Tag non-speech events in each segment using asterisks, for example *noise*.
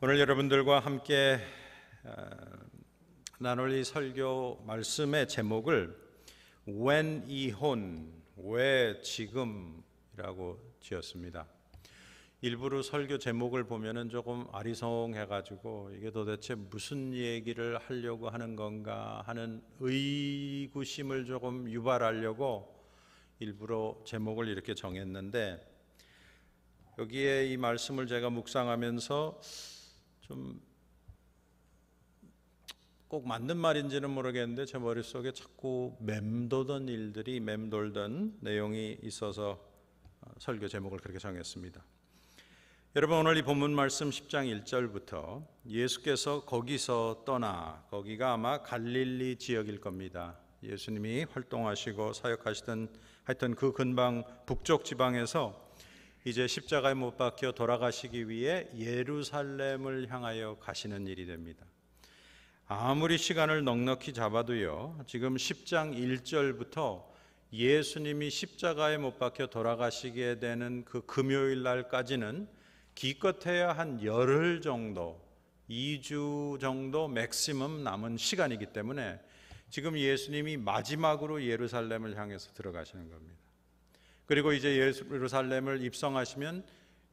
오늘 여러분들과 함께 어, 나눌 이 설교 말씀의 제목을 When 이혼 왜 지금이라고 지었습니다. 일부러 설교 제목을 보면은 조금 아리송해 가지고 이게 도대체 무슨 얘기를 하려고 하는 건가 하는 의구심을 조금 유발하려고 일부러 제목을 이렇게 정했는데 여기에 이 말씀을 제가 묵상하면서 좀꼭 맞는 말인지는 모르겠는데 제 머릿속에 자꾸 맴도던 일들이 맴돌던 내용이 있어서 어, 설교 제목을 그렇게 정했습니다. 여러분 오늘 이 본문 말씀 10장 1절부터 예수께서 거기서 떠나 거기가 아마 갈릴리 지역일 겁니다. 예수님이 활동하시고 사역하시던 하여튼 그 근방 북쪽 지방에서 이제 십자가에 못 박혀 돌아가시기 위해 예루살렘을 향하여 가시는 일이 됩니다. 아무리 시간을 넉넉히 잡아도요. 지금 10장 1절부터 예수님이 십자가에 못 박혀 돌아가시게 되는 그 금요일 날까지는 기껏해야 한 열흘 정도, 2주 정도 맥시멈 남은 시간이기 때문에 지금 예수님이 마지막으로 예루살렘을 향해서 들어가시는 겁니다. 그리고 이제 예루살렘을 입성하시면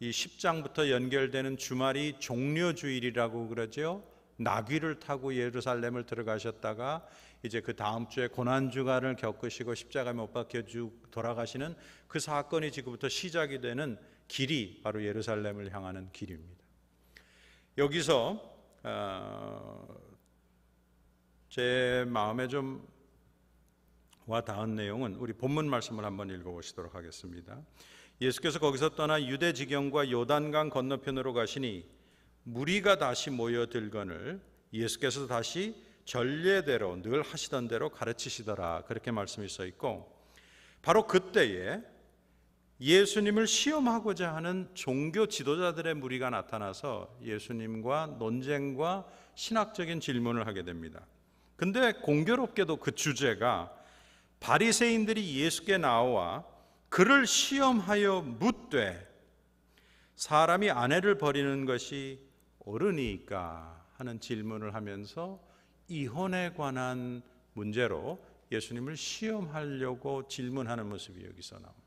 이 10장부터 연결되는 주말이 종료주일이라고 그러죠. 나귀를 타고 예루살렘을 들어가셨다가 이제 그 다음 주에 고난주간을 겪으시고 십자가에 못 박혀 쭉 돌아가시는 그 사건이 지금부터 시작이 되는 길이 바로 예루살렘을 향하는 길입니다. 여기서 어제 마음에 좀와 닿은 내용은 우리 본문 말씀을 한번 읽어보시도록 하겠습니다. 예수께서 거기서 떠나 유대 지경과 요단강 건너편으로 가시니 무리가 다시 모여들거늘 예수께서 다시 전례대로 늘 하시던 대로 가르치시더라 그렇게 말씀이 써 있고 바로 그때에 예수님을 시험하고자 하는 종교 지도자들의 무리가 나타나서 예수님과 논쟁과 신학적인 질문을 하게 됩니다. 근데 공교롭게도 그 주제가 바리새인들이 예수께 나와 그를 시험하여 묻되 사람이 아내를 버리는 것이 옳으니까 하는 질문을 하면서 이혼에 관한 문제로 예수님을 시험하려고 질문하는 모습이 여기서 나옵니다.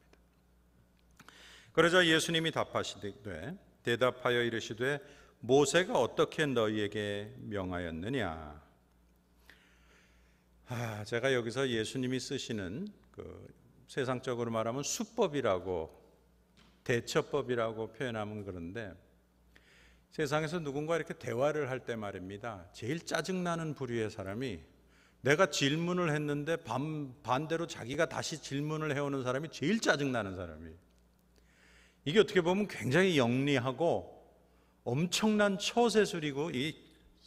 그러자 예수님이 답하시되 대답하여 이르시되 모세가 어떻게 너희에게 명하였느냐 아, 제가 여기서 예수님이 쓰시는 그 세상적으로 말하면 수법이라고 대처법이라고 표현하면 그런데 세상에서 누군가 이렇게 대화를 할 때 말입니다. 제일 짜증나는 부류의 사람이 내가 질문을 했는데 반, 반대로 자기가 다시 질문을 해오는 사람이 제일 짜증나는 사람이 이게 어떻게 보면 굉장히 영리하고 엄청난 처세술이고 이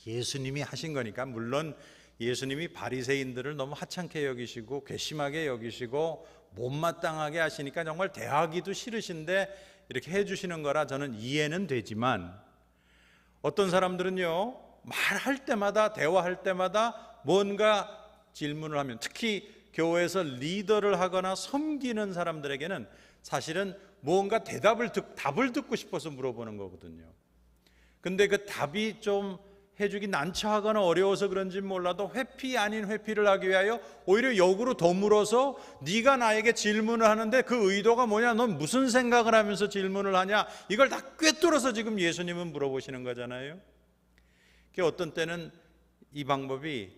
예수님이 하신 거니까 물론 예수님이 바리새인들을 너무 하찮게 여기시고 괘씸하게 여기시고 못마땅하게 하시니까 정말 대하기도 싫으신데 이렇게 해주시는 거라 저는 이해는 되지만 어떤 사람들은요 말할 때마다 대화할 때마다 뭔가 질문을 하면 특히 교회에서 리더를 하거나 섬기는 사람들에게는 사실은 뭔가 대답을 듣, 답을 듣고 싶어서 물어보는 거거든요. 근데 그 답이 좀 해주기 난처하거나 어려워서 그런지 몰라도 회피 아닌 회피를 하기 위하여 오히려 역으로 더물어서 네가 나에게 질문을 하는데 그 의도가 뭐냐? 넌 무슨 생각을 하면서 질문을 하냐? 이걸 다 꿰뚫어서 지금 예수님은 물어보시는 거잖아요. 그 어떤 때는 이 방법이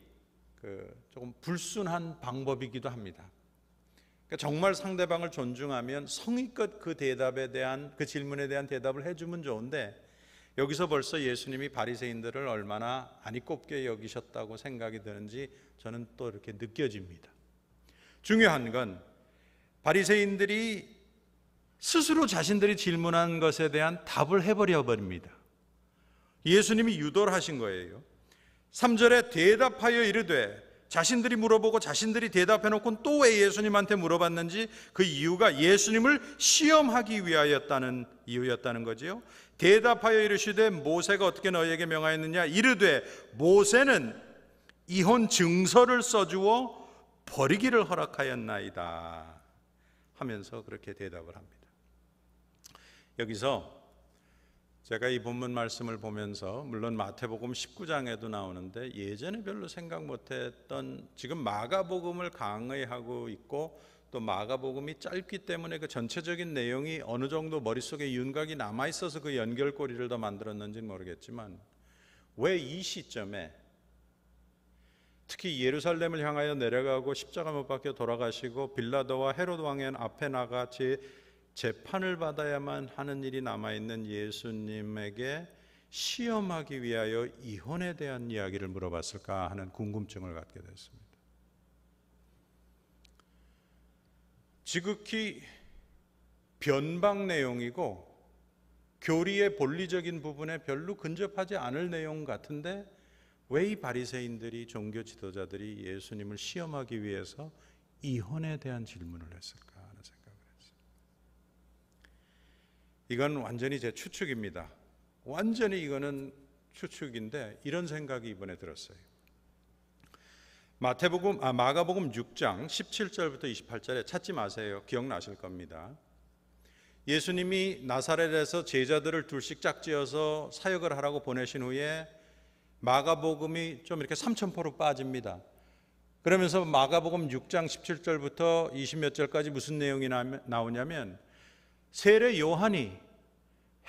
그 조금 불순한 방법이기도 합니다. 그러니까 정말 상대방을 존중하면 성의껏 그 대답에 대한 그 질문에 대한 대답을 해주면 좋은데 여기서 벌써 예수님이 바리새인들을 얼마나 아니꼽게 여기셨다고 생각이 드는지 저는 또 이렇게 느껴집니다. 중요한 건 바리새인들이 스스로 자신들이 질문한 것에 대한 답을 해버려 버립니다. 예수님이 유도를 하신 거예요. 3절에 대답하여 이르되 자신들이 물어보고 자신들이 대답해놓고 또왜 예수님한테 물어봤는지 그 이유가 예수님을 시험하기 위하였다는 이유였다는 거지요. 대답하여 이르시되 모세가 어떻게 너에게 명하였느냐 이르되 모세는 이혼 증서를 써주어 버리기를 허락하였나이다 하면서 그렇게 대답을 합니다. 여기서 제가 이 본문 말씀을 보면서 물론 마태복음 19장에도 나오는데 예전에 별로 생각 못했던 지금 마가복음을 강의하고 있고 또 마가복음이 짧기 때문에 그 전체적인 내용이 어느 정도 머릿속에 윤곽이 남아 있어서 그 연결고리를 더 만들었는지는 모르겠지만 왜 이 시점에 특히 예루살렘을 향하여 내려가고 십자가 못 박혀 돌아가시고 빌라도와 헤롯 왕의 앞에 나가 제 재판을 받아야만 하는 일이 남아있는 예수님에게 시험하기 위하여 이혼에 대한 이야기를 물어봤을까 하는 궁금증을 갖게 됐습니다. 지극히 변방 내용이고 교리의 본리적인 부분에 별로 근접하지 않을 내용 같은데 왜 이 바리새인들이 종교 지도자들이 예수님을 시험하기 위해서 이혼에 대한 질문을 했을까? 이건 완전히 제 추측입니다. 완전히 이거는 추측인데 이런 생각이 이번에 들었어요. 마태복음 아 마가복음 6장 17절부터 28절에 찾지 마세요. 기억나실 겁니다. 예수님이 나사렛에서 제자들을 둘씩 짝지어서 사역을 하라고 보내신 후에 마가복음이 좀 이렇게 삼천포로 빠집니다. 그러면서 마가복음 6장 17절부터 20몇 절까지 무슨 내용이 나오냐면 세례 요한이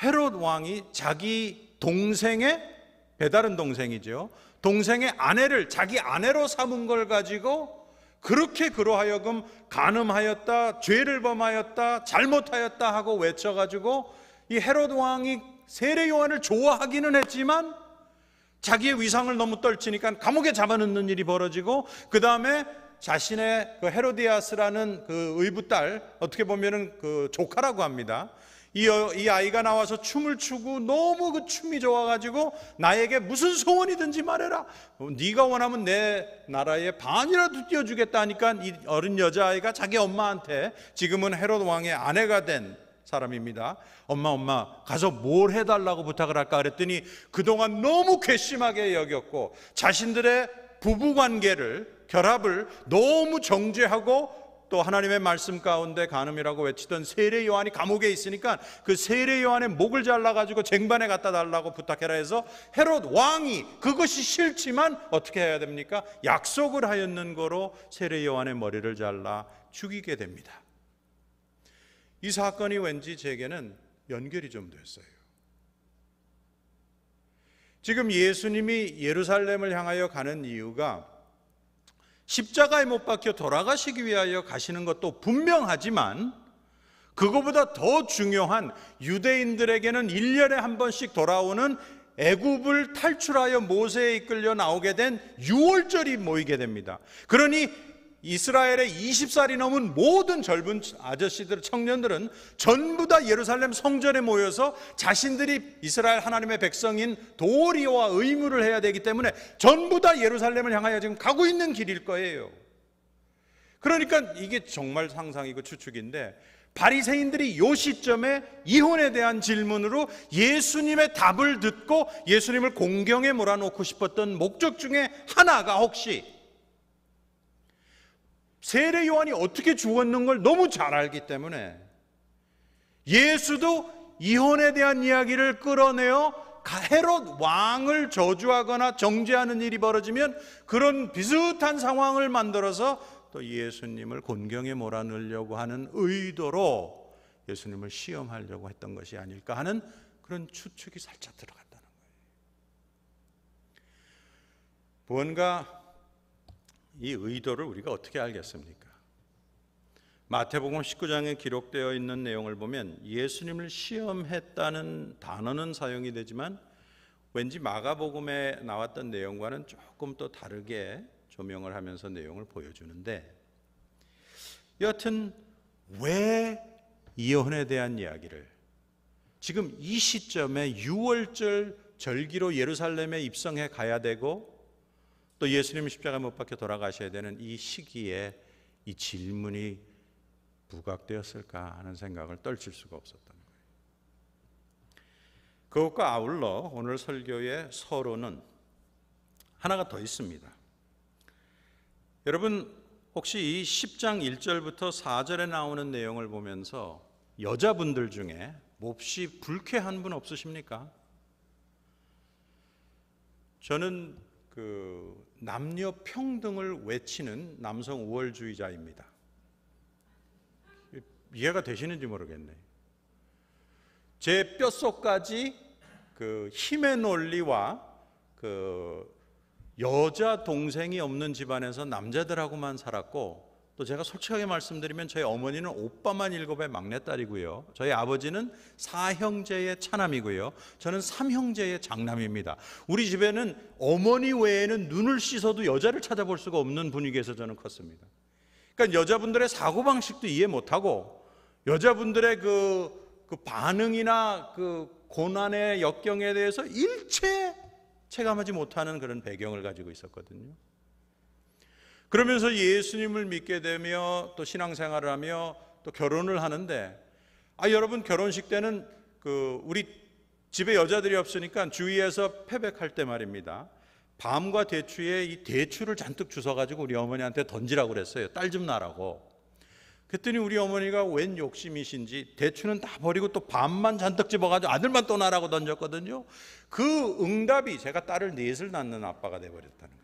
헤롯 왕이 자기 동생의 배다른 동생이죠. 동생의 아내를 자기 아내로 삼은 걸 가지고 그렇게 그러하여금 간음하였다, 죄를 범하였다, 잘못하였다 하고 외쳐가지고 이 헤롯 왕이 세례 요한을 좋아하기는 했지만 자기의 위상을 너무 떨치니까 감옥에 잡아넣는 일이 벌어지고 그 다음에 자신의 그 헤로디아스라는 그 의붓딸 어떻게 보면은 그 조카라고 합니다. 이, 이 아이가 나와서 춤을 추고 너무 그 춤이 좋아가지고 나에게 무슨 소원이든지 말해라. 어, 네가 원하면 내 나라에 반이라도 띄워주겠다 하니까 이 어린 여자아이가 자기 엄마한테 지금은 헤롯 왕의 아내가 된 사람입니다. 엄마, 엄마, 가서 뭘 해달라고 부탁을 할까 그랬더니 그동안 너무 괘씸하게 여겼고 자신들의 부부 관계를 결합을 너무 정죄하고 또 하나님의 말씀 가운데 가늠이라고 외치던 세례 요한이 감옥에 있으니까 그 세례 요한의 목을 잘라가지고 쟁반에 갖다 달라고 부탁해라 해서 헤롯 왕이 그것이 싫지만 어떻게 해야 됩니까? 약속을 하였는 거로 세례 요한의 머리를 잘라 죽이게 됩니다. 이 사건이 왠지 제게는 연결이 좀 됐어요. 지금 예수님이 예루살렘을 향하여 가는 이유가 십자가에 못 박혀 돌아가시기 위하여 가시는 것도 분명하지만 그거보다 더 중요한 유대인들에게는 1년에 한 번씩 돌아오는 애굽을 탈출하여 모세에 이끌려 나오게 된유월절이 모이게 됩니다. 그러니 이스라엘의 20살이 넘은 모든 젊은 아저씨들, 청년들은 전부 다 예루살렘 성전에 모여서 자신들이 이스라엘 하나님의 백성인 도리와 의무를 해야 되기 때문에 전부 다 예루살렘을 향하여 지금 가고 있는 길일 거예요. 그러니까 이게 정말 상상이고 추측인데 바리새인들이 요 시점에 이혼에 대한 질문으로 예수님의 답을 듣고 예수님을 공경에 몰아놓고 싶었던 목적 중에 하나가 혹시 세례 요한이 어떻게 죽었는 걸 너무 잘 알기 때문에 예수도 이혼에 대한 이야기를 끌어내어 헤롯 왕을 저주하거나 정죄하는 일이 벌어지면 그런 비슷한 상황을 만들어서 또 예수님을 곤경에 몰아넣으려고 하는 의도로 예수님을 시험하려고 했던 것이 아닐까 하는 그런 추측이 살짝 들어갔다는 거예요. 뭔가 이 의도를 우리가 어떻게 알겠습니까? 마태복음 19장에 기록되어 있는 내용을 보면 예수님을 시험했다는 단어는 사용이 되지만 왠지 마가복음에 나왔던 내용과는 조금 또 다르게 조명을 하면서 내용을 보여주는데 여하튼 왜 이혼에 대한 이야기를 지금 이 시점에 6월절 절기로 예루살렘에 입성해 가야 되고 또 예수님이 십자가 못 박혀 돌아가셔야 되는 이 시기에 이 질문이 부각되었을까 하는 생각을 떨칠 수가 없었던 거예요. 그것과 아울러 오늘 설교의 서론은 하나가 더 있습니다. 여러분 혹시 이 10장 1절부터 4절에 나오는 내용을 보면서 여자분들 중에 몹시 불쾌한 분 없으십니까? 저는 그 남녀 평등을 외치는 남성 우월주의자입니다. 이해가 되시는지 모르겠네. 제 뼛속까지 그 힘의 논리와 그 여자 동생이 없는 집안에서 남자들하고만 살았고 또 제가 솔직하게 말씀드리면 저희 어머니는 오빠만 일곱의 막내딸이고요. 저희 아버지는 사형제의 차남이고요. 저는 삼형제의 장남입니다. 우리 집에는 어머니 외에는 눈을 씻어도 여자를 찾아볼 수가 없는 분위기에서 저는 컸습니다. 그러니까 여자분들의 사고방식도 이해 못하고 여자분들의 그, 그 반응이나 그 고난의 역경에 대해서 일체 체감하지 못하는 그런 배경을 가지고 있었거든요. 그러면서 예수님을 믿게 되며 또 신앙생활을 하며 또 결혼을 하는데 아 여러분 결혼식 때는 그 우리 집에 여자들이 없으니까 주위에서 패백할 때 말입니다. 밤과 대추에 이 대추를 잔뜩 주워 가지고 우리 어머니한테 던지라고 그랬어요. 딸 좀 나라고. 그랬더니 우리 어머니가 웬 욕심이신지 대추는 다 버리고 또 밤만 잔뜩 집어가지고 아들만 떠나라고 던졌거든요. 그 응답이 제가 딸을 넷을 낳는 아빠가 돼버렸다는 거예요.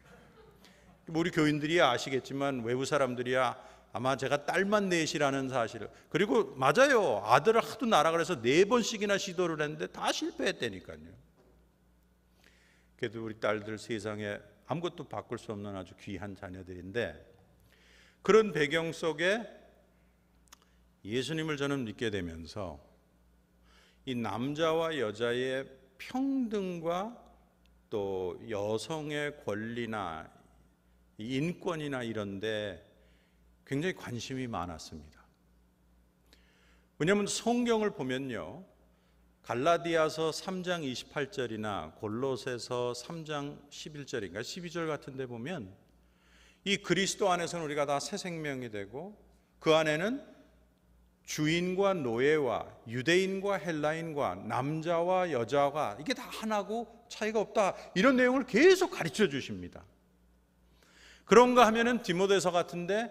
우리 교인들이야 아시겠지만 외부 사람들이야 아마 제가 딸만 넷이라는 사실을 그리고 맞아요 아들을 하도 나라 그래서 네 번씩이나 시도를 했는데 다 실패했다니까요. 그래도 우리 딸들 세상에 아무것도 바꿀 수 없는 아주 귀한 자녀들인데 그런 배경 속에 예수님을 저는 믿게 되면서 이 남자와 여자의 평등과 또 여성의 권리나 인권이나 이런데 굉장히 관심이 많았습니다. 왜냐하면 성경을 보면요. 갈라디아서 3장 28절이나 골로새서 3장 11절인가 12절 같은 데 보면 이 그리스도 안에서는 우리가 다 새 생명이 되고 그 안에는 주인과 노예와 유대인과 헬라인과 남자와 여자가 이게 다 하나고 차이가 없다. 이런 내용을 계속 가르쳐 주십니다. 그런가 하면은 디모데서 같은데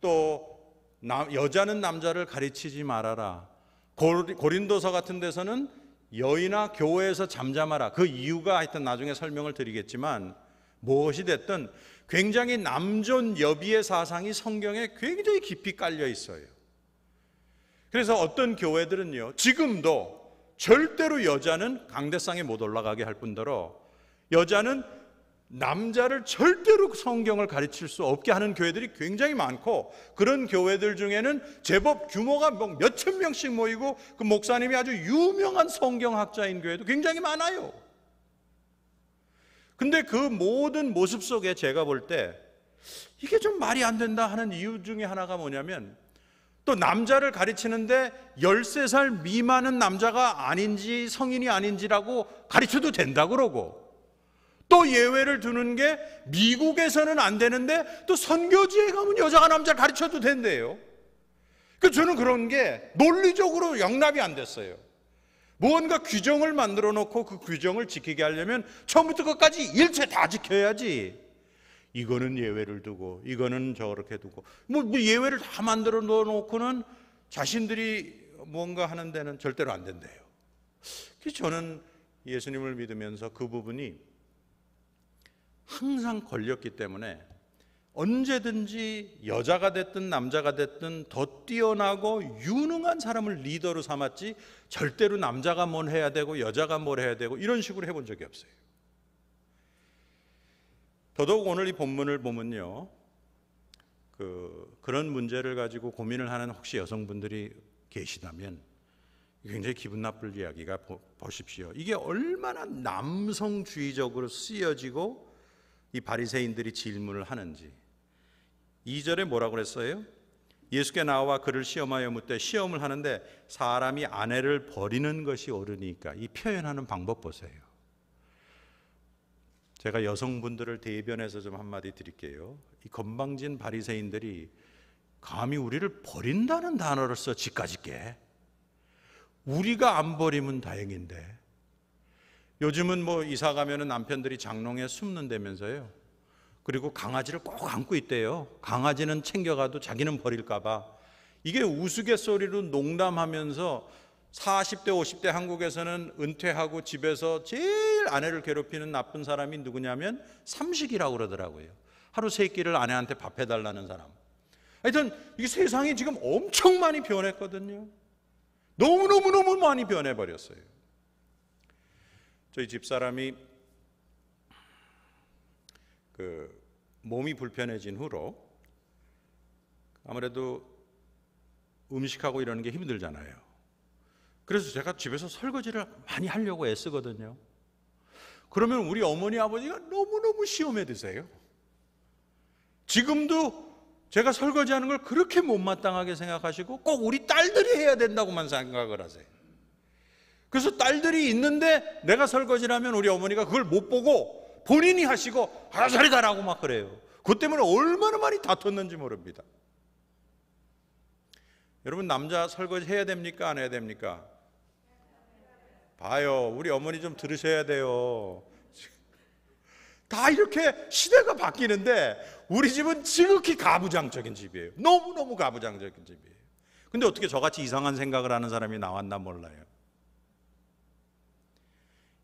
또 여자는 남자를 가르치지 말아라. 고린도서 같은 데서는 여인아 교회에서 잠잠하라. 그 이유가 하여튼 나중에 설명을 드리겠지만 무엇이 됐든 굉장히 남존 여비의 사상이 성경에 굉장히 깊이 깔려 있어요. 그래서 어떤 교회들은요, 지금도 절대로 여자는 강대상에 못 올라가게 할 뿐더러 여자는 남자를 절대로 성경을 가르칠 수 없게 하는 교회들이 굉장히 많고 그런 교회들 중에는 제법 규모가 뭐 몇천 명씩 모이고 그 목사님이 아주 유명한 성경학자인 교회도 굉장히 많아요. 근데 그 모든 모습 속에 제가 볼 때 이게 좀 말이 안 된다 하는 이유 중에 하나가 뭐냐면 또 남자를 가르치는데 13살 미만은 남자가 아닌지 성인이 아닌지라고 가르쳐도 된다 그러고 또 예외를 두는 게 미국에서는 안 되는데 또 선교지에 가면 여자가 남자 를 가르쳐도 된대요. 그 저는 그런 게 논리적으로 영납이 안 됐어요. 무언가 규정을 만들어 놓고 그 규정을 지키게 하려면 처음부터 끝까지 일체 다 지켜야지. 이거는 예외를 두고 이거는 저렇게 두고 뭐, 뭐 예외를 다 만들어 놓고는 자신들이 뭔가 하는 데는 절대로 안 된대요. 그래서 저는 예수님을 믿으면서 그 부분이 항상 걸렸기 때문에 언제든지 여자가 됐든 남자가 됐든 더 뛰어나고 유능한 사람을 리더로 삼았지 절대로 남자가 뭘 해야 되고 여자가 뭘 해야 되고 이런 식으로 해본 적이 없어요. 더더욱 오늘 이 본문을 보면요. 그, 그런 문제를 가지고 고민을 하는 혹시 여성분들이 계시다면 굉장히 기분 나쁠 이야기가 보, 보십시오. 이게 얼마나 남성주의적으로 쓰여지고 이 바리새인들이 질문을 하는지 2절에 뭐라고 그랬어요? 예수께 나와 그를 시험하여 묻되 시험을 하는데 사람이 아내를 버리는 것이 옳으니까 이 표현하는 방법 보세요. 제가 여성분들을 대변해서 좀 한마디 드릴게요. 이 건방진 바리새인들이 감히 우리를 버린다는 단어를 써 집까지 게 우리가 안 버리면 다행인데 요즘은 뭐 이사 가면은 남편들이 장롱에 숨는다면서요. 그리고 강아지를 꼭 안고 있대요. 강아지는 챙겨가도 자기는 버릴까봐. 이게 우스갯소리로 농담하면서 40대, 50대 한국에서는 은퇴하고 집에서 제일 아내를 괴롭히는 나쁜 사람이 누구냐면 삼식이라고 그러더라고요. 하루 세 끼를 아내한테 밥 해달라는 사람. 하여튼 이 세상이 지금 엄청 많이 변했거든요. 너무너무너무 많이 변해버렸어요. 저희 집사람이 그 몸이 불편해진 후로 아무래도 음식하고 이러는 게 힘들잖아요. 그래서 제가 집에서 설거지를 많이 하려고 애쓰거든요. 그러면 우리 어머니 아버지가 너무너무 시험에 드세요. 지금도 제가 설거지하는 걸 그렇게 못마땅하게 생각하시고 꼭 우리 딸들이 해야 된다고만 생각을 하세요. 그래서 딸들이 있는데 내가 설거지를 하면 우리 어머니가 그걸 못 보고 본인이 하시고 알아서 하리라고막 그래요. 그 때문에 얼마나 많이 다퉜는지 모릅니다. 여러분 남자 설거지 해야 됩니까 안 해야 됩니까? 봐요. 우리 어머니 좀 들으셔야 돼요. 다 이렇게 시대가 바뀌는데 우리 집은 지극히 가부장적인 집이에요. 너무너무 가부장적인 집이에요. 근데 어떻게 저같이 이상한 생각을 하는 사람이 나왔나 몰라요.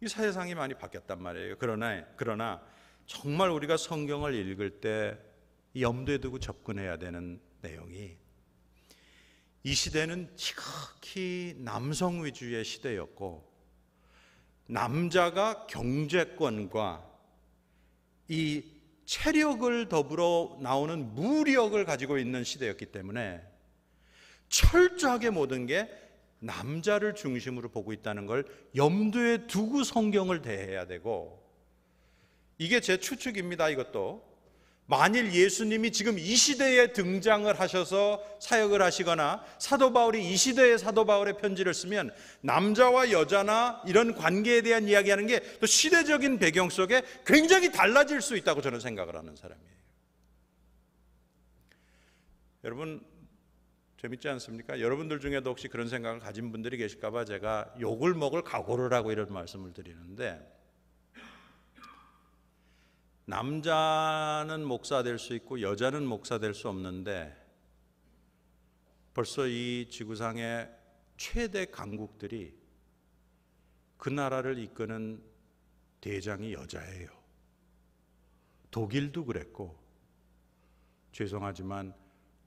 이 세상이 많이 바뀌었단 말이에요. 그러나 그러나 정말 우리가 성경을 읽을 때 염두에 두고 접근해야 되는 내용이 이 시대는 지극히 남성 위주의 시대였고 남자가 경제권과 이 체력을 더불어 나오는 무력을 가지고 있는 시대였기 때문에 철저하게 모든 게 남자를 중심으로 보고 있다는 걸 염두에 두고 성경을 대해야 되고 이게 제 추측입니다. 이것도 만일 예수님이 지금 이 시대에 등장을 하셔서 사역을 하시거나 사도 바울이 이 시대의 사도 바울의 편지를 쓰면 남자와 여자나 이런 관계에 대한 이야기하는 게 또 시대적인 배경 속에 굉장히 달라질 수 있다고 저는 생각을 하는 사람이에요. 여러분 재밌지 않습니까? 여러분들 중에도 혹시 그런 생각을 가진 분들이 계실까봐 제가 욕을 먹을 각오를 하고 이런 말씀을 드리는데 남자는 목사 될 수 있고 여자는 목사 될 수 없는데 벌써 이 지구상의 최대 강국들이 그 나라를 이끄는 대장이 여자예요. 독일도 그랬고 죄송하지만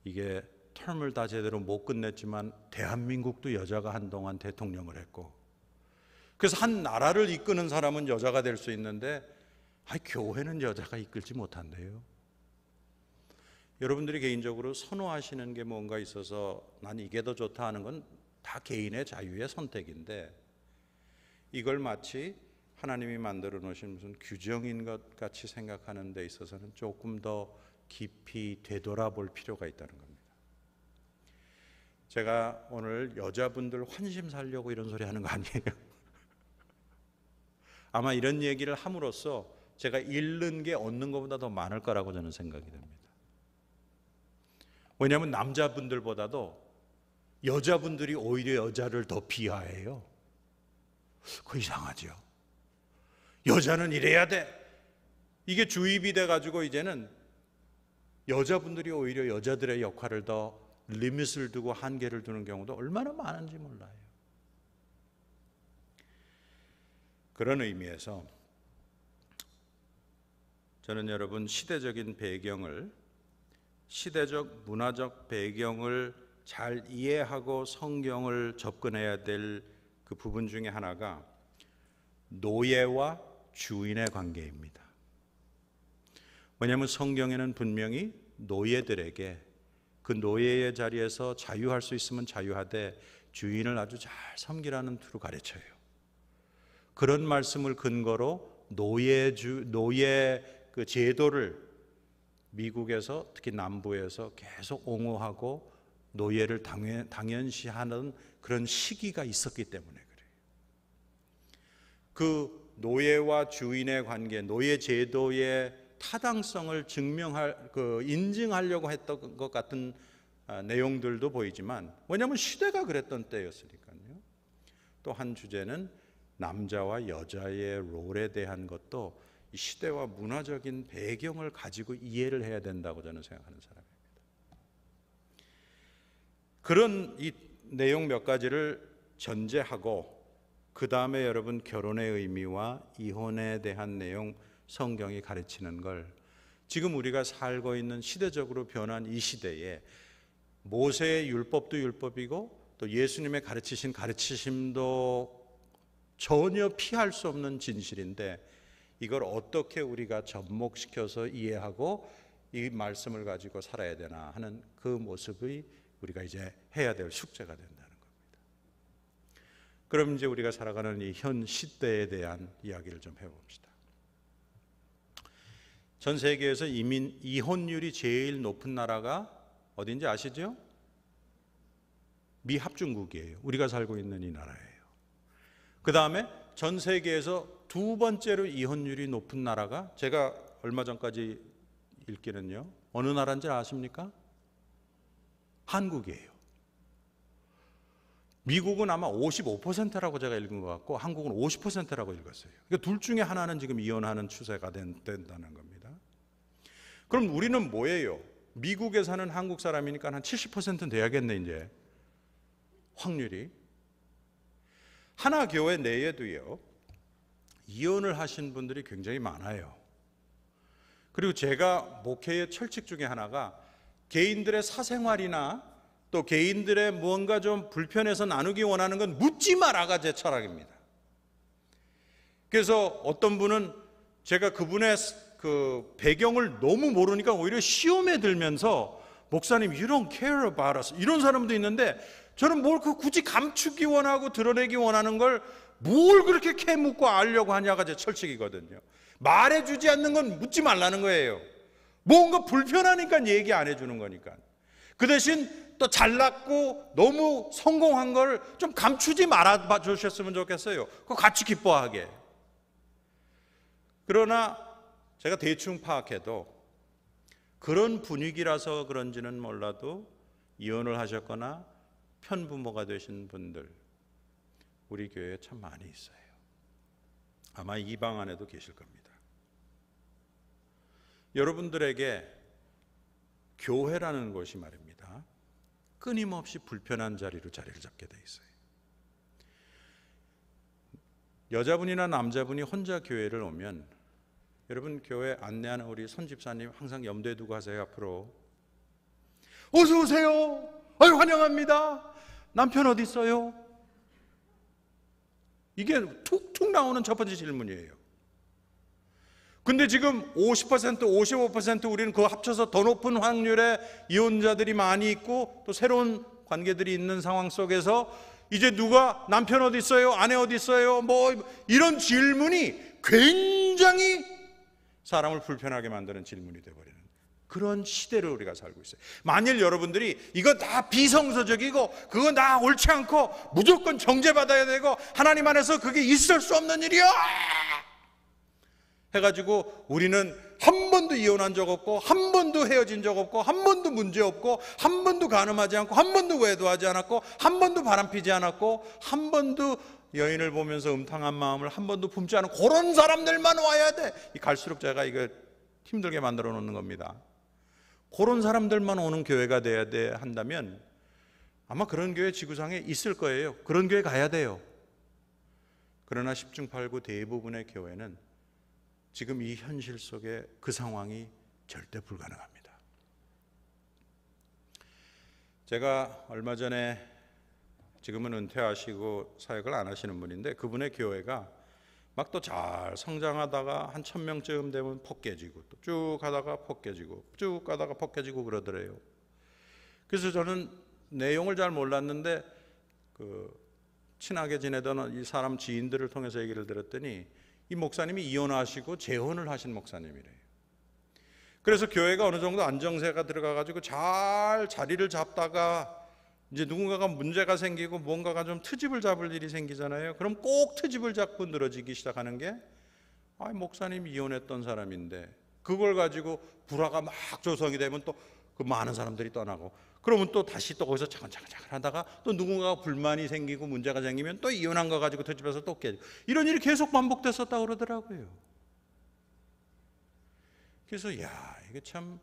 이게 텀을 다 제대로 못 끝냈지만 대한민국도 여자가 한동안 대통령을 했고 그래서 한 나라를 이끄는 사람은 여자가 될 수 있는데 아 교회는 여자가 이끌지 못한대요. 여러분들이 개인적으로 선호하시는 게 뭔가 있어서 난 이게 더 좋다 하는 건 다 개인의 자유의 선택인데 이걸 마치 하나님이 만들어 놓으신 무슨 규정인 것 같이 생각하는 데 있어서는 조금 더 깊이 되돌아볼 필요가 있다는 겁니다. 제가 오늘 여자분들 환심 살려고 이런 소리 하는 거 아니에요. *laughs* 아마 이런 얘기를 함으로써 제가 잃는 게 얻는 것보다 더 많을 거라고 저는 생각이 됩니다. 왜냐하면 남자분들보다도 여자분들이 오히려 여자를 더 비하해요. 그 이상하죠. 여자는 이래야 돼. 이게 주입이 돼가지고 이제는 여자분들이 오히려 여자들의 역할을 더 리밋을 두고 한계를 두는 경우도 얼마나 많은지 몰라요. 그런 의미에서 저는 여러분 시대적인 배경을 시대적 문화적 배경을 잘 이해하고 성경을 접근해야 될 그 부분 중에 하나가 노예와 주인의 관계입니다. 왜냐하면 성경에는 분명히 노예들에게 그 노예의 자리에서 자유할 수 있으면 자유하되 주인을 아주 잘 섬기라는 투로 가르쳐요. 그런 말씀을 근거로 노예 주 노예 그 제도를 미국에서 특히 남부에서 계속 옹호하고 노예를 당연, 당연시하는 그런 시기가 있었기 때문에 그래요. 그 노예와 주인의 관계, 노예 제도의 타당성을 증명할 그 인증하려고 했던 것 같은 아, 내용들도 보이지만 왜냐하면 시대가 그랬던 때였으니까요. 또 한 주제는 남자와 여자의 롤에 대한 것도 시대와 문화적인 배경을 가지고 이해를 해야 된다고 저는 생각하는 사람입니다. 그런 이 내용 몇 가지를 전제하고 그 다음에 여러분 결혼의 의미와 이혼에 대한 내용 성경이 가르치는 걸 지금 우리가 살고 있는 시대적으로 변한 이 시대에 모세의 율법도 율법이고 또 예수님의 가르치신 가르치심도 전혀 피할 수 없는 진실인데 이걸 어떻게 우리가 접목시켜서 이해하고 이 말씀을 가지고 살아야 되나 하는 그 모습이 우리가 이제 해야 될 숙제가 된다는 겁니다. 그럼 이제 우리가 살아가는 이 현 시대에 대한 이야기를 좀 해봅시다. 전 세계에서 이민 이혼율이 제일 높은 나라가 어딘지 아시죠? 미합중국이에요. 우리가 살고 있는 이 나라예요. 그 다음에 전 세계에서 두 번째로 이혼율이 높은 나라가 제가 얼마 전까지 읽기는요. 어느 나라인지 아십니까? 한국이에요. 미국은 아마 55%라고 제가 읽은 것 같고 한국은 50%라고 읽었어요. 그러니까 둘 중에 하나는 지금 이혼하는 추세가 된, 된다는 겁니다. 그럼 우리는 뭐예요? 미국에 사는 한국 사람이니까 한 70%는 돼야겠네, 이제. 확률이. 하나 교회 내에도요, 이혼을 하신 분들이 굉장히 많아요. 그리고 제가 목회의 철칙 중에 하나가 개인들의 사생활이나 또 개인들의 무가좀 불편해서 나누기 원하는 건 묻지 마라가 제 철학입니다. 그래서 어떤 분은 제가 그분의 그 배경을 너무 모르니까 오히려 시험에 들면서 목사님 이런 u don't care about us 이런 사람도 있는데 저는 뭘 그 굳이 감추기 원하고 드러내기 원하는 걸 뭘 그렇게 캐묻고 알려고 하냐가 제 철칙이거든요. 말해주지 않는 건 묻지 말라는 거예요. 뭔가 불편하니까 얘기 안 해주는 거니까. 그 대신 또 잘났고 너무 성공한 걸 좀 감추지 말아 주셨으면 좋겠어요. 그거 같이 기뻐하게. 그러나 제가 대충 파악해도 그런 분위기라서 그런지는 몰라도 이혼을 하셨거나 편부모가 되신 분들 우리 교회에 참 많이 있어요. 아마 이 방 안에도 계실 겁니다. 여러분들에게 교회라는 것이 말입니다. 끊임없이 불편한 자리로 자리를 잡게 돼 있어요. 여자분이나 남자분이 혼자 교회를 오면 여러분 교회 안내하는 우리 손집사님 항상 염두에 두고 하세요 앞으로 어서 오세요 아유 환영합니다 남편 어디 있어요? 이게 툭툭 나오는 첫 번째 질문이에요 근데 지금 50% 55% 우리는 그 합쳐서 더 높은 확률의 이혼자들이 많이 있고 또 새로운 관계들이 있는 상황 속에서 이제 누가 남편 어디 있어요? 아내 어디 있어요? 뭐 이런 질문이 굉장히 사람을 불편하게 만드는 질문이 되어버리는 그런 시대를 우리가 살고 있어요. 만일 여러분들이 이거 다 비성서적이고 그거 나 옳지 않고 무조건 정죄받아야 되고 하나님 안에서 그게 있을 수 없는 일이야! 해가지고 우리는 한 번도 이혼한 적 없고 한 번도 헤어진 적 없고 한 번도 문제 없고 한 번도 가늠하지 않고 한 번도 외도하지 않았고 한 번도 바람피지 않았고 한 번도 여인을 보면서 음탕한 마음을 한 번도 품지 않은 그런 사람들만 와야 돼. 갈수록 제가 이거 힘들게 만들어 놓는 겁니다. 그런 사람들만 오는 교회가 돼야 돼 한다면 아마 그런 교회 지구상에 있을 거예요. 그런 교회 가야 돼요. 그러나 1중 8구 대부분의 교회는 지금 이 현실 속에 그 상황이 절대 불가능합니다. 제가 얼마 전에 지금은 은퇴하시고 사역을 안 하시는 분인데 그분의 교회가 막 또 잘 성장하다가 한 천 명쯤 되면 폭 깨지고 또 쭉 가다가 폭 깨지고 쭉 가다가 폭 깨지고 그러더래요. 그래서 저는 내용을 잘 몰랐는데 그 친하게 지내던 이 사람 지인들을 통해서 얘기를 들었더니 이 목사님이 이혼하시고 재혼을 하신 목사님이래요. 그래서 교회가 어느 정도 안정세가 들어가가지고 잘 자리를 잡다가 이제 누군가가 문제가 생기고 뭔가가 좀 트집을 잡을 일이 생기잖아요. 그럼 꼭 트집을 잡고 늘어지기 시작하는 게 아, 목사님 이혼했던 사람인데 그걸 가지고 불화가 막 조성이 되면 또 그 많은 사람들이 떠나고 그러면 또 다시 또 거기서 차근차근차근 하다가 또 누군가가 불만이 생기고 문제가 생기면 또 이혼한 거 가지고 트집에서 또 깨지고 이런 일이 계속 반복됐었다 그러더라고요. 그래서 야 이게 참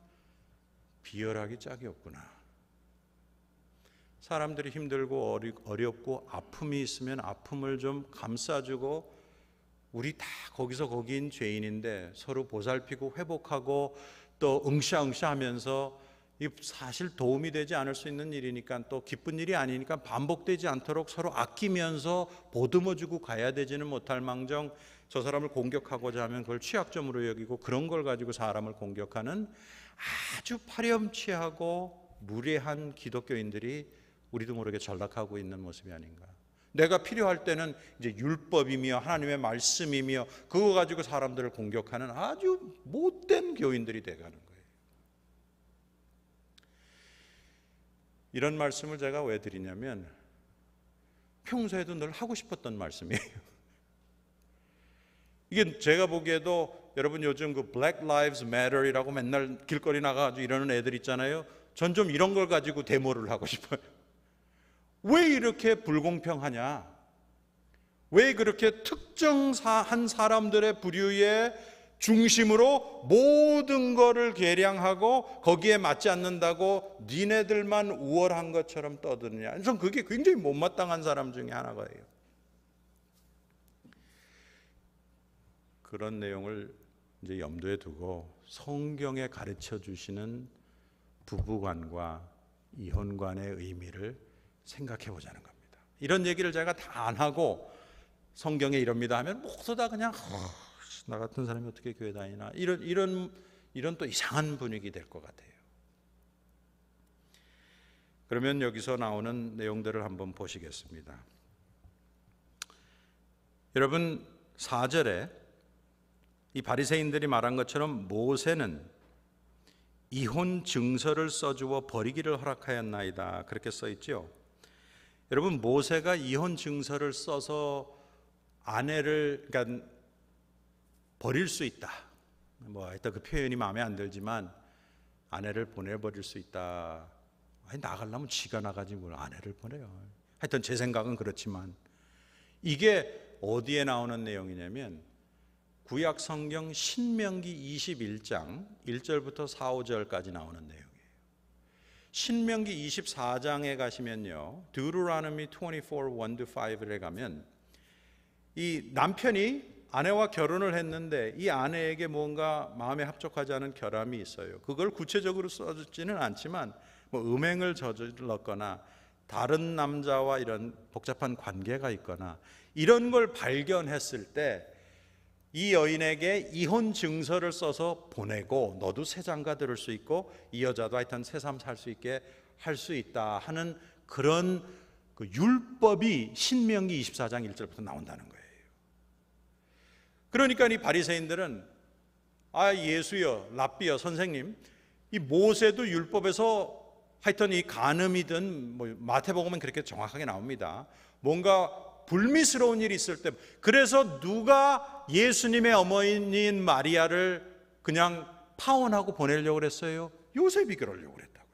비열하기 짝이 없구나. 사람들이 힘들고 어렵고 아픔이 있으면 아픔을 좀 감싸주고 우리 다 거기서 거긴 죄인인데 서로 보살피고 회복하고 또 응시응시 하면서 이 사실 도움이 되지 않을 수 있는 일이니까 또 기쁜 일이 아니니까 반복되지 않도록 서로 아끼면서 보듬어주고 가야 되지는 못할 망정 저 사람을 공격하고자 하면 그걸 취약점으로 여기고 그런 걸 가지고 사람을 공격하는 아주 파렴치하고 무례한 기독교인들이 우리도 모르게 전락하고 있는 모습이 아닌가. 내가 필요할 때는 이제 율법이며 하나님의 말씀이며 그거 가지고 사람들을 공격하는 아주 못된 교인들이 돼가는 거예요. 이런 말씀을 제가 왜 드리냐면 평소에도 늘 하고 싶었던 말씀이에요. *laughs* 이게 제가 보기에도 여러분 요즘 그 Black Lives Matter이라고 맨날 길거리 나가가지고 이러는 애들 있잖아요. 전 좀 이런 걸 가지고 데모를 하고 싶어요. 왜 이렇게 불공평하냐? 왜 그렇게 특정한 사람들의 부류의 중심으로 모든 거를 계량하고 거기에 맞지 않는다고 니네들만 우월한 것처럼 떠드느냐. 전 그게 굉장히 못마땅한 사람 중에 하나가예요. 그런 내용을 이제 염두에 두고 성경에 가르쳐 주시는 부부관과 이혼관의 의미를 생각해 보자는 겁니다. 이런 얘기를 제가 다 안 하고 성경에 이럽니다 하면 목소다 그냥 아, 나 같은 사람이 어떻게 교회 다니나 이런 이런 이런 또 이상한 분위기 될 것 같아요. 그러면 여기서 나오는 내용들을 한번 보시겠습니다. 여러분 4절에 이 바리새인들이 말한 것처럼 모세는 이혼 증서를 써주어 버리기를 허락하였나이다 그렇게 써 있지요. 여러분 모세가 이혼 증서를 써서 아내를 그러니까 버릴 수 있다. 뭐 일단 그 표현이 마음에 안 들지만 아내를 보내버릴 수 있다. 아니 나가려면 지가 나가지 뭘 아내를 보내요. 하여튼 제 생각은 그렇지만 이게 어디에 나오는 내용이냐면 구약 성경 신명기 21장 1절부터 4, 5절까지 나오는 내용. 신명기 24장에 가시면요. Deuteronomy 24:1-5에 가면 이 남편이 아내와 결혼을 했는데 이 아내에게 뭔가 마음에 합족하지 않은 결함이 있어요. 그걸 구체적으로 써주지는 않지만 뭐 음행을 저질렀거나 다른 남자와 이런 복잡한 관계가 있거나 이런 걸 발견했을 때이 여인에게 이혼 증서를 써서 보내고 너도 새 장가 들을 수 있고 이 여자도 하여튼 새삼 살 수 있게 할 수 있다 하는 그런 그 율법이 신명기 24장 1절부터 나온다는 거예요. 그러니까 이 바리새인들은 아 예수여 랍비여 선생님 이 모세도 율법에서 하여튼 이 간음이든 뭐 마태복음은 그렇게 정확하게 나옵니다. 뭔가 불미스러운 일이 있을 때 그래서 누가 예수님의 어머니인 마리아를 그냥 파혼하고 보내려고 그랬어요? 요셉이 그러려고 그랬다고요.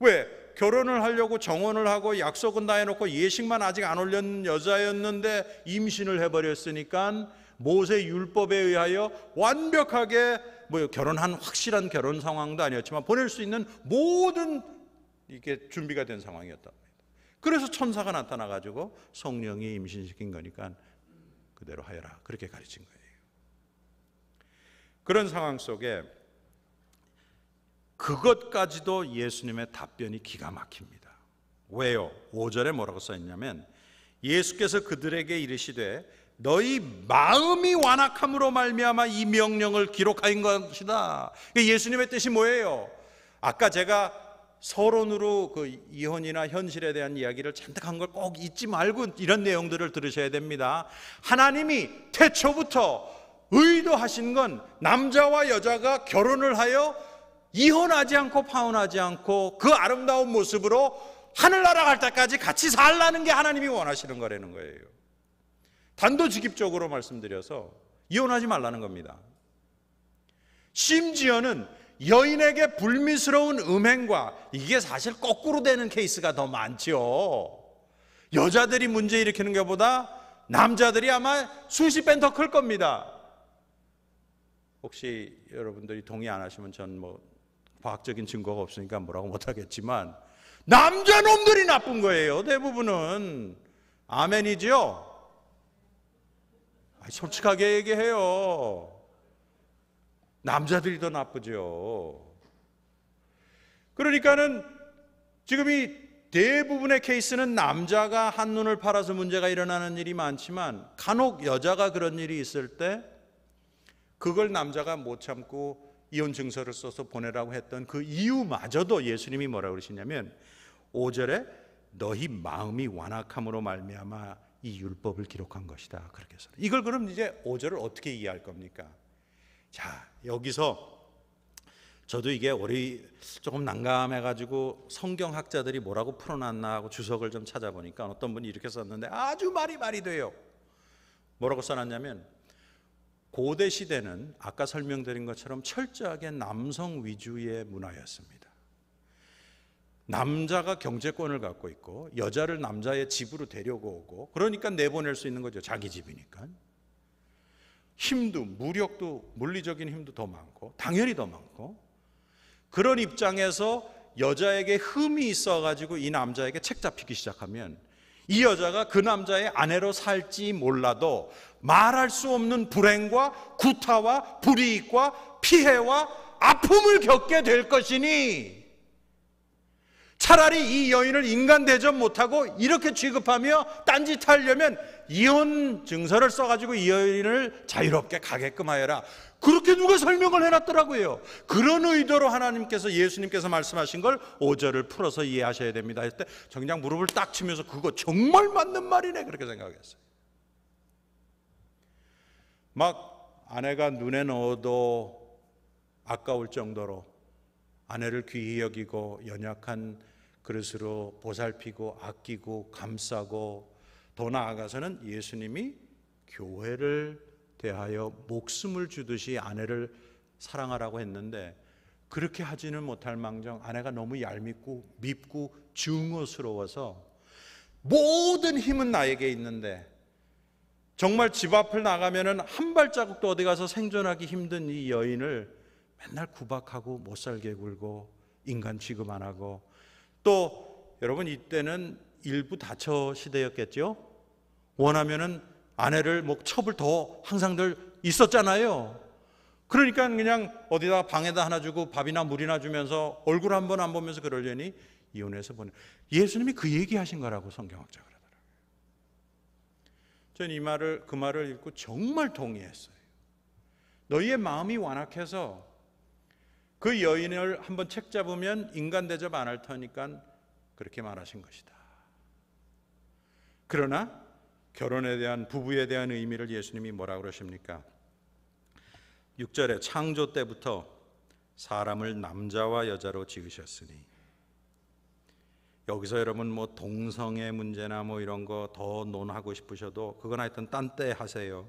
왜? 결혼을 하려고 정혼을 하고 약속은 다 해놓고 예식만 아직 안올렸 여자였는데 임신을 해버렸으니까 모세 율법에 의하여 완벽하게 뭐 결혼한 확실한 결혼 상황도 아니었지만 보낼 수 있는 모든 이게 준비가 된 상황이었다. 그래서 천사가 나타나 가지고 성령이 임신시킨 거니까 그대로 하여라. 그렇게 가르친 거예요. 그런 상황 속에 그것까지도 예수님의 답변이 기가 막힙니다. 왜요? 5절에 뭐라고 써 있냐면 예수께서 그들에게 이르시되 너희 마음이 완악함으로 말미암아 이 명령을 기록하인 것이다. 예수님의 뜻이 뭐예요? 아까 제가 서론으로 그 이혼이나 현실에 대한 이야기를 잔뜩한 걸 꼭 잊지 말고 이런 내용들을 들으셔야 됩니다. 하나님이 태초부터 의도하신 건 남자와 여자가 결혼을 하여 이혼하지 않고 파혼하지 않고 그 아름다운 모습으로 하늘나라 갈 때까지 같이 살라는 게 하나님이 원하시는 거라는 거예요. 단도직입적으로 말씀드려서 이혼하지 말라는 겁니다. 심지어는 여인에게 불미스러운 음행과 이게 사실 거꾸로 되는 케이스가 더 많지요. 여자들이 문제 일으키는 것보다 남자들이 아마 수십 배 더 클 겁니다. 혹시 여러분들이 동의 안 하시면 전 뭐 과학적인 증거가 없으니까 뭐라고 못하겠지만 남자 놈들이 나쁜 거예요. 대부분은 아멘이지요. 솔직하게 얘기해요. 남자들이 더 나쁘죠. 그러니까는 지금 이 대부분의 케이스는 남자가 한눈을 팔아서 문제가 일어나는 일이 많지만 간혹 여자가 그런 일이 있을 때 그걸 남자가 못 참고 이혼 증서를 써서 보내라고 했던 그 이유마저도 예수님이 뭐라고 그러시냐면 5절에 너희 마음이 완악함으로 말미암아 이 율법을 기록한 것이다. 그렇게 해서 이걸 그럼 이제 5절을 어떻게 이해할 겁니까? 자, 여기서 저도 이게 우리 조금 난감해 가지고 성경학자들이 뭐라고 풀어놨나 하고 주석을 좀 찾아보니까 어떤 분이 이렇게 썼는데 아주 말이 말이 돼요. 뭐라고 써놨냐면 고대 시대는 아까 설명드린 것처럼 철저하게 남성 위주의 문화였습니다. 남자가 경제권을 갖고 있고 여자를 남자의 집으로 데려 오고 그러니까 내보낼 수 있는 거죠. 자기 집이니까. 힘도 무력도 물리적인 힘도 더 많고 당연히 더 많고 그런 입장에서 여자에게 흠이 있어 가지고 이 남자에게 책 잡히기 시작하면 이 여자가 그 남자의 아내로 살지 몰라도 말할 수 없는 불행과 구타와 불이익과 피해와 아픔을 겪게 될 것이니 차라리 이 여인을 인간 대접 못하고 이렇게 취급하며 딴짓하려면 이혼 증서를 써가지고 이혼을 자유롭게 가게끔 하여라. 그렇게 누가 설명을 해놨더라고요. 그런 의도로 하나님께서 예수님께서 말씀하신 걸 5절을 풀어서 이해하셔야 됩니다. 했을 때정장 무릎을 딱 치면서 그거 정말 맞는 말이네. 그렇게 생각했어요. 막 아내가 눈에 넣어도 아까울 정도로 아내를 귀히 여기고 연약한 그릇으로 보살피고 아끼고 감싸고 더 나아가서는 예수님이 교회를 대하여 목숨을 주듯이 아내를 사랑하라고 했는데 그렇게 하지는 못할 망정 아내가 너무 얄밉고 밉고 증오스러워서 모든 힘은 나에게 있는데 정말 집 앞을 나가면은 한 발자국도 어디 가서 생존하기 힘든 이 여인을 맨날 구박하고 못 살게 굴고 인간 취급 안 하고 또 여러분 이때는 일부 다처 시대였겠죠. 원하면은 아내를 뭐 첩을 더 항상들 있었잖아요. 그러니까 그냥 어디다 방에다 하나 주고 밥이나 물이나 주면서 얼굴 한 번 안 보면서 그러려니 이혼해서 보내. 예수님이 그 얘기하신 거라고 성경학자 그러더라고요. 저는 이 말을 그 말을 읽고 정말 동의했어요. 너희의 마음이 완악해서 그 여인을 한번 책 잡으면 인간 대접 안 할 테니까 그렇게 말하신 것이다. 그러나 결혼에 대한 부부에 대한 의미를 예수님이 뭐라 그러십니까? 6절에 창조 때부터 사람을 남자와 여자로 지으셨으니 여기서 여러분 뭐 동성애 문제나 뭐 이런 거 더 논하고 싶으셔도 그건 하여튼 딴 때 하세요.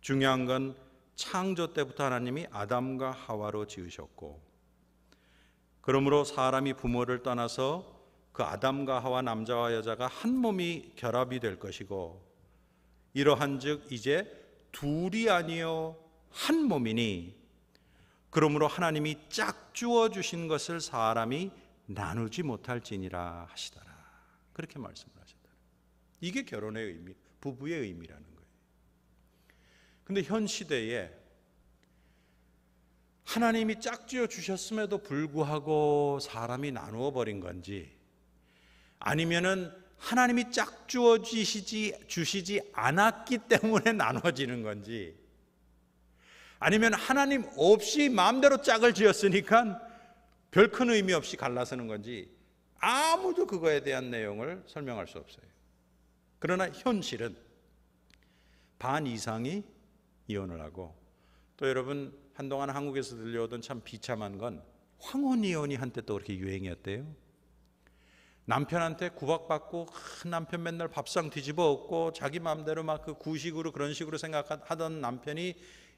중요한 건 창조 때부터 하나님이 아담과 하와로 지으셨고 그러므로 사람이 부모를 떠나서 그 아담과 하와 남자와 여자가 한 몸이 결합이 될 것이고 이러한즉 이제 둘이 아니요 한 몸이니 그러므로 하나님이 짝주어 주신 것을 사람이 나누지 못할지니라 하시더라. 그렇게 말씀을 하셨더라 이게 결혼의 의미, 부부의 의미라는 거예요. 근데 현 시대에 하나님이 짝지어 주셨음에도 불구하고 사람이 나누어 버린 건지 아니면은 하나님이 짝주어 주시지 주시지 않았기 때문에 *laughs* 나눠지는 건지 아니면 하나님 없이 마음대로 짝을 지었으니까 별 큰 의미 없이 갈라서는 건지 아무도 그거에 대한 내용을 설명할 수 없어요. 그러나 현실은 반 이상이 이혼을 하고 또 여러분 한동안 한국에서 들려오던 참 비참한 건 황혼 이혼이 한때 또 그렇게 유행이었대요. 남편한테 구박받고 큰 남편 맨날 밥상 뒤집어 엎고 자기 마음대로 막 그 구식으로 그런 식으로 생각하던 남편이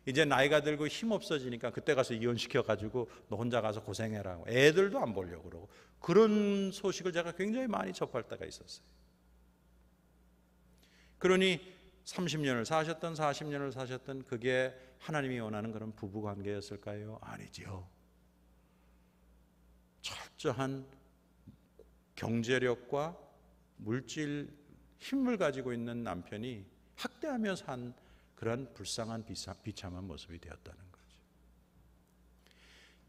이제 나이가 들고 힘 없어지니까 그때 가서 이혼시켜 가지고 너 혼자 가서 고생해라고 애들도 안 보려고 그러고 그런 소식을 제가 굉장히 많이 접할 때가 있었어요. 그러니 30년을 사셨던 40년을 사셨던 그게 하나님이 원하는 그런 부부 관계였을까요? 아니죠 철저한 경제력과 물질 힘을 가지고 있는 남편이 학대하며 산 그런 불쌍한 비참한 모습이 되었다는 거죠.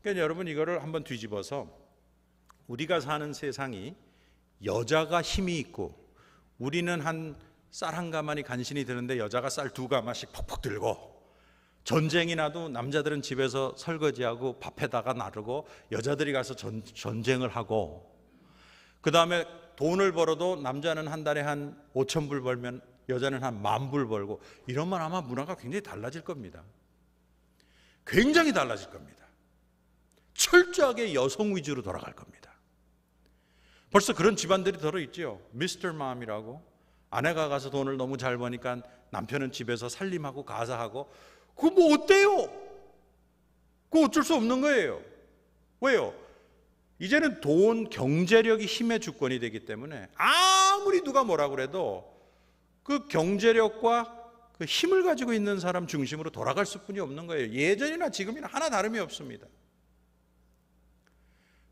그러니까 여러분 이거를 한번 뒤집어서 우리가 사는 세상이 여자가 힘이 있고 우리는 한 쌀 한 가마니 간신히 드는데 여자가 쌀 두 가마씩 퍽퍽 들고 전쟁이 나도 남자들은 집에서 설거지하고 밥에다가 나르고 여자들이 가서 전, 전쟁을 하고 그 다음에 돈을 벌어도 남자는 한 달에 한 5천 불 벌면 여자는 한 만불 벌고 이런면 아마 문화가 굉장히 달라질 겁니다. 굉장히 달라질 겁니다. 철저하게 여성 위주로 돌아갈 겁니다. 벌써 그런 집안들이 들어 있죠 미스터 맘이라고 아내가 가서 돈을 너무 잘 버니까 남편은 집에서 살림하고 가사하고 그 뭐 어때요? 그 어쩔 수 없는 거예요. 왜요? 이제는 돈, 경제력이 힘의 주권이 되기 때문에 아무리 누가 뭐라 그래도 그 경제력과 그 힘을 가지고 있는 사람 중심으로 돌아갈 수뿐이 없는 거예요. 예전이나 지금이나 하나 다름이 없습니다.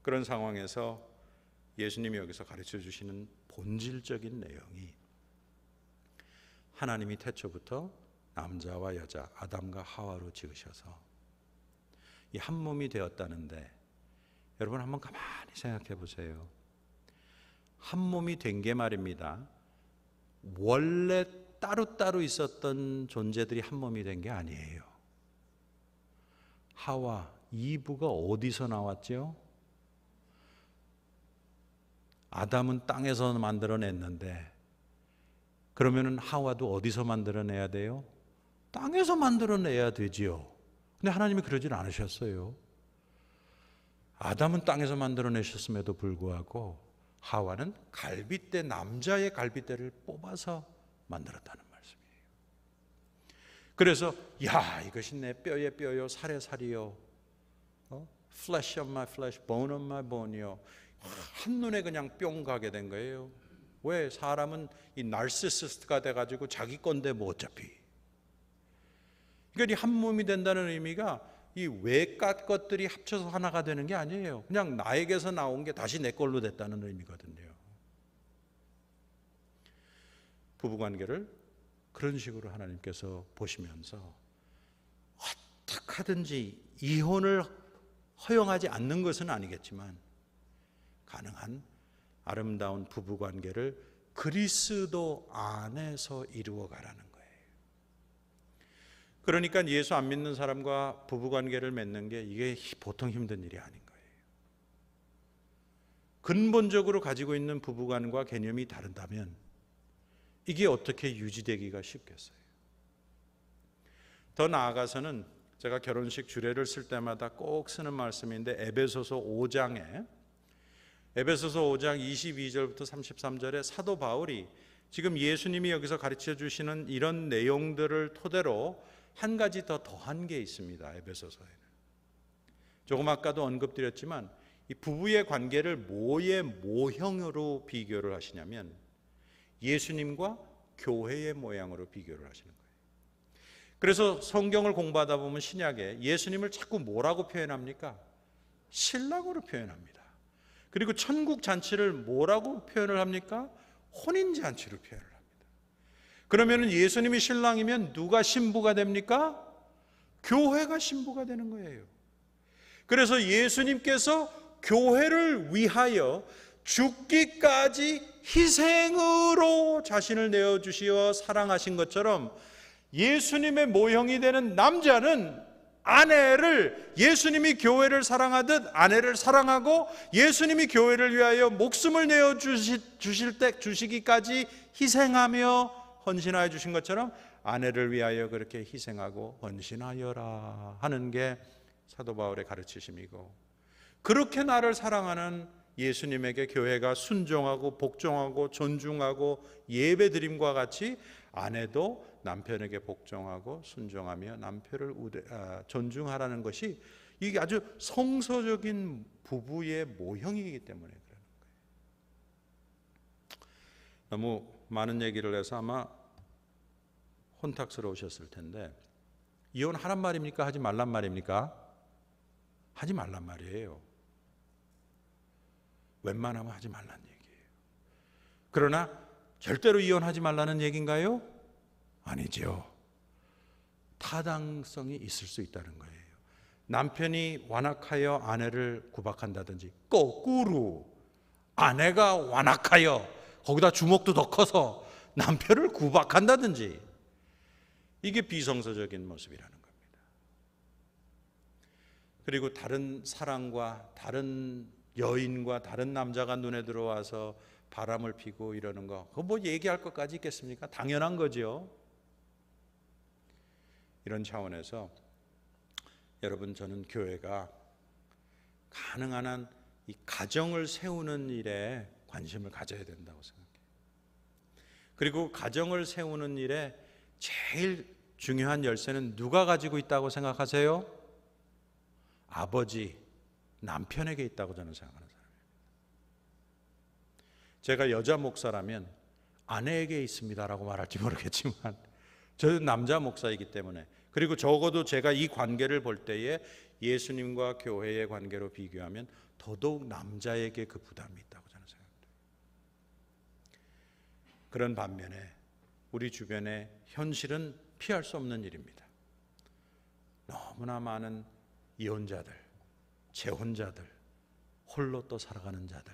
그런 상황에서 예수님이 여기서 가르쳐 주시는 본질적인 내용이 하나님이 태초부터 남자와 여자 아담과 하와로 지으셔서 이 한 몸이 되었다는데 여러분 한번 가만히 생각해 보세요. 한 몸이 된 게 말입니다. 원래 따로따로 있었던 존재들이 한 몸이 된 게 아니에요. 하와 이브가 어디서 나왔죠? 아담은 땅에서 만들어냈는데 그러면은 하와도 어디서 만들어내야 돼요? 땅에서 만들어내야 되지요. 근데 하나님이 그러질 않으셨어요. 아담은 땅에서 만들어내셨음에도 불구하고 하와는 갈비대 남자의 갈비대를 뽑아서 만들었다는 말씀이에요. 그래서 야 이것이 내 뼈에 뼈요 살에 살이요, 어? flesh of my flesh, bone of my bone요. 한 눈에 그냥 뿅 가게 된 거예요. 왜 사람은 이 날시시스트가 돼가지고 자기 건데 뭐 어차피. 그러니까 이한 몸이 된다는 의미가 이 외과 것들이 합쳐서 하나가 되는 게 아니에요. 그냥 나에게서 나온 게 다시 내 걸로 됐다는 의미거든요. 부부 관계를 그런 식으로 하나님께서 보시면서 어떻게 하든지 이혼을 허용하지 않는 것은 아니겠지만 가능한 아름다운 부부 관계를 그리스도 안에서 이루어 가라는 그러니까 예수 안 믿는 사람과 부부 관계를 맺는 게 이게 보통 힘든 일이 아닌 거예요. 근본적으로 가지고 있는 부부간과 개념이 다른다면 이게 어떻게 유지되기가 쉽겠어요? 더 나아가서는 제가 결혼식 주례를 쓸 때마다 꼭 쓰는 말씀인데 에베소서 5장에 에베소서 5장 22절부터 33절에 사도 바울이 지금 예수님이 여기서 가르쳐 주시는 이런 내용들을 토대로 한 가지 더 더한 게 있습니다. 에베소서에는. 조금 아까도 언급드렸지만 이 부부의 관계를 모의 모형으로 비교를 하시냐면 예수님과 교회의 모양으로 비교를 하시는 거예요. 그래서 성경을 공부하다 보면 신약에 예수님을 자꾸 뭐라고 표현합니까? 신랑으로 표현합니다. 그리고 천국 잔치를 뭐라고 표현을 합니까? 혼인 잔치로 표현을 그러면 예수님이 신랑이면 누가 신부가 됩니까? 교회가 신부가 되는 거예요. 그래서 예수님께서 교회를 위하여 죽기까지 희생으로 자신을 내어주시어 사랑하신 것처럼 예수님의 모형이 되는 남자는 아내를 예수님이 교회를 사랑하듯 아내를 사랑하고 예수님이 교회를 위하여 목숨을 내어 주실 때 주시기까지 희생하며 헌신하여 주신 것처럼 아내를 위하여 그렇게 희생하고 헌신하여라 하는 게 사도 바울의 가르치심이고 그렇게 나를 사랑하는 예수님에게 교회가 순종하고 복종하고 존중하고 예배드림과 같이 아내도 남편에게 복종하고 순종하며 남편을 우대, 아, 존중하라는 것이 이게 아주 성서적인 부부의 모형이기 때문에 그러는 거예요. 너무 많은 얘기를 해서 아마 혼탁스러우셨을 텐데 이혼하란 말입니까? 하지 말란 말입니까? 하지 말란 말이에요. 웬만하면 하지 말란 얘기예요. 그러나 절대로 이혼하지 말라는 얘기인가요? 아니죠. 타당성이 있을 수 있다는 거예요. 남편이 완악하여 아내를 구박한다든지 거꾸로 아내가 완악하여 거기다 주먹도 더 커서 남편을 구박한다든지 이게 비성서적인 모습이라는 겁니다. 그리고 다른 사랑과 다른 여인과 다른 남자가 눈에 들어와서 바람을 피고 이러는 거, 그거 뭐 얘기할 것까지 있겠습니까? 당연한 거지 이런 차원에서 여러분 저는 교회가 가능한 한이 가정을 세우는 일에 관심을 가져야 된다고 생각해요. 그리고 가정을 세우는 일에 제일 중요한 열쇠는 누가 가지고 있다고 생각하세요? 아버지, 남편에게 있다고 저는 생각하는 사람입니다. 제가 여자 목사라면 아내에게 있습니다라고 말할지 모르겠지만 저는 남자 목사이기 때문에 그리고 적어도 제가 이 관계를 볼 때에 예수님과 교회의 관계로 비교하면 더더욱 남자에게 그 부담이 있다 그런 반면에 우리 주변의 현실은 피할 수 없는 일입니다. 너무나 많은 이혼자들, 재혼자들, 홀로 또 살아가는 자들,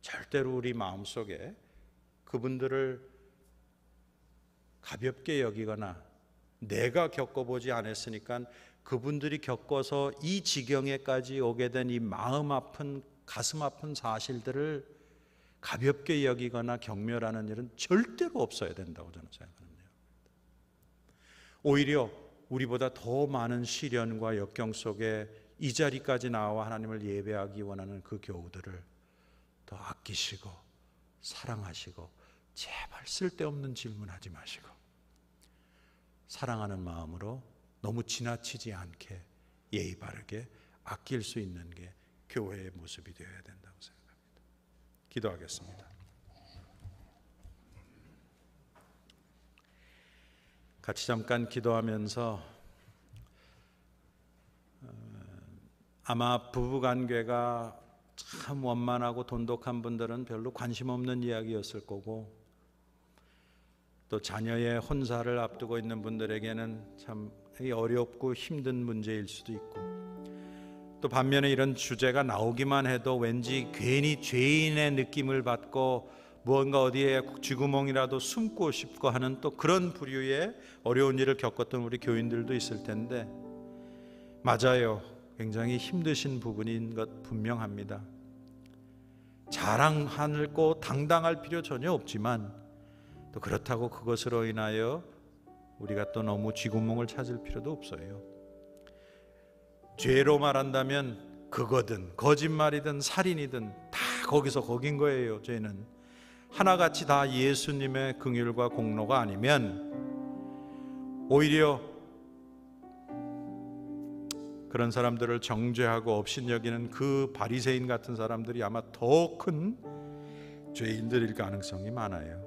절대로 우리 마음 속에 그분들을 가볍게 여기거나 내가 겪어보지 않았으니까 그분들이 겪어서 이 지경에까지 오게 된 이 마음 아픈 가슴 아픈 사실들을 가볍게 여기거나 경멸하는 일은 절대로 없어야 된다고 저는 생각합니다. 오히려 우리보다 더 많은 시련과 역경 속에 이 자리까지 나와 하나님을 예배하기 원하는 그 교우들을 더 아끼시고 사랑하시고 제발 쓸데없는 질문하지 마시고 사랑하는 마음으로 너무 지나치지 않게 예의 바르게 아낄 수 있는 게 교회의 모습이 되어야 된다고 생각합니다. 기도하겠습니다. 같이 잠깐 기도하면서 어, 아마 부부 관계가 참 원만하고 돈독한 분들은 별로 관심 없는 이야기였을 거고 또 자녀의 혼사를 앞두고 있는 분들에게는 참 어렵고 힘든 문제일 수도 있고 또 반면에 이런 주제가 나오기만 해도 왠지 괜히 죄인의 느낌을 받고 무언가 어디에 쥐구멍이라도 숨고 싶고 하는 또 그런 부류의 어려운 일을 겪었던 우리 교인들도 있을 텐데 맞아요. 굉장히 힘드신 부분인 것 분명합니다. 자랑하고 당당할 필요 전혀 없지만 또 그렇다고 그것으로 인하여 우리가 또 너무 쥐구멍을 찾을 필요도 없어요. 죄로 말한다면 그거든 거짓말이든 살인이든 다 거기서 거긴 거예요. 죄는 하나같이 다 예수님의 긍휼과 공로가 아니면 오히려 그런 사람들을 정죄하고 업신여기는 그 바리새인 같은 사람들이 아마 더 큰 죄인들일 가능성이 많아요.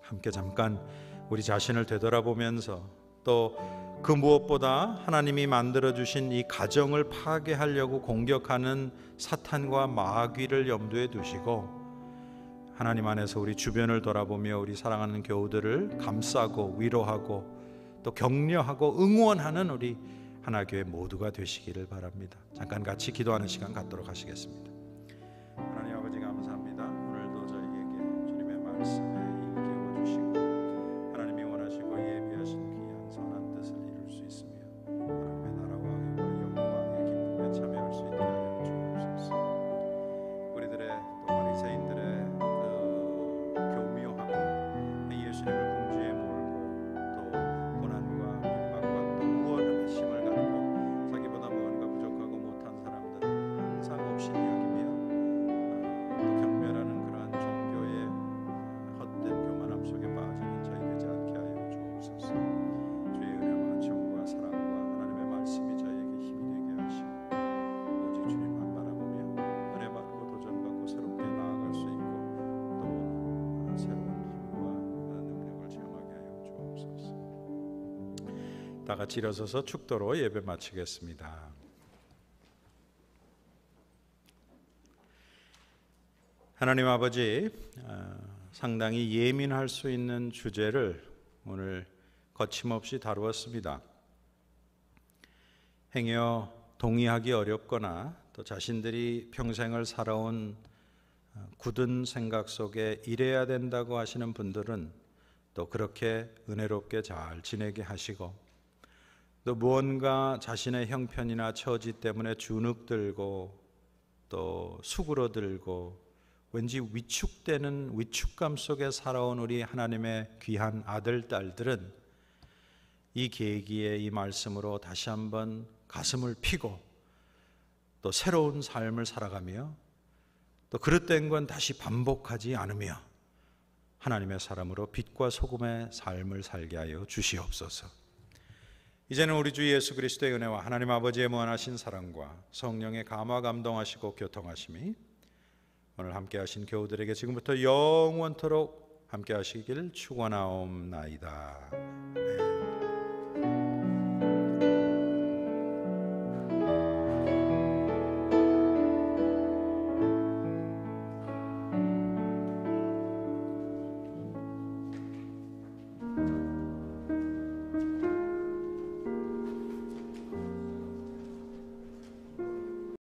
함께 잠깐 우리 자신을 되돌아보면서 또그 무엇보다 하나님이 만들어 주신 이 가정을 파괴하려고 공격하는 사탄과 마귀를 염두에 두시고 하나님 안에서 우리 주변을 돌아보며 우리 사랑하는 교우들을 감싸고 위로하고 또 격려하고 응원하는 우리 하나교회 모두가 되시기를 바랍니다. 잠깐 같이 기도하는 시간 갖도록 하시겠습니다. 하나님 아버지 감사합니다. 오늘도 저희에게 주님의 말씀 같이 일어서서 축도로 예배 마치겠습니다. 하나님 아버지, 어, 상당히 예민할 수 있는 주제를 오늘 거침없이 다루었습니다. 행여 동의하기 어렵거나 또 자신들이 평생을 살아온 어, 굳은 생각 속에 이래야 된다고 하시는 분들은 또 그렇게 은혜롭게 잘 지내게 하시고 또 무언가 자신의 형편이나 처지 때문에 주눅들고 또 수그러들고 왠지 위축되는 위축감 속에 살아온 우리 하나님의 귀한 아들 딸들은 이 계기에 이 말씀으로 다시 한번 가슴을 피고 또 새로운 삶을 살아가며 또 그릇된 건 다시 반복하지 않으며 하나님의 사람으로 빛과 소금의 삶을 살게 하여 주시옵소서. 이제는 우리 주 예수 그리스도의 은혜와 하나님 아버지의 무한하신 사랑과 성령의 감화 감동하시고 교통하심이 오늘 함께 하신 교우들에게 지금부터 영원토록 함께 하시길 축원하옵나이다. 아멘.